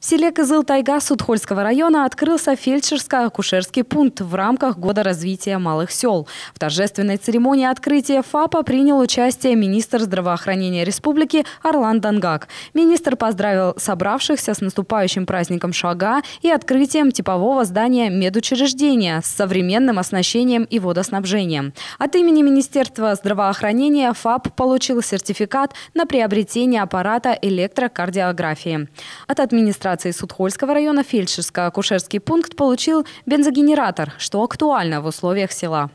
В селе кызыл Судхольского района открылся фельдшерско-акушерский пункт в рамках Года развития малых сел. В торжественной церемонии открытия ФАПа принял участие министр здравоохранения республики Орлан Дангак. Министр поздравил собравшихся с наступающим праздником Шага и открытием типового здания медучреждения с современным оснащением и водоснабжением. От имени Министерства здравоохранения ФАП получил сертификат на приобретение аппарата электрокардиографии. От администрации администрации Судхольского района фельдшерско-акушерский пункт получил бензогенератор, что актуально в условиях села.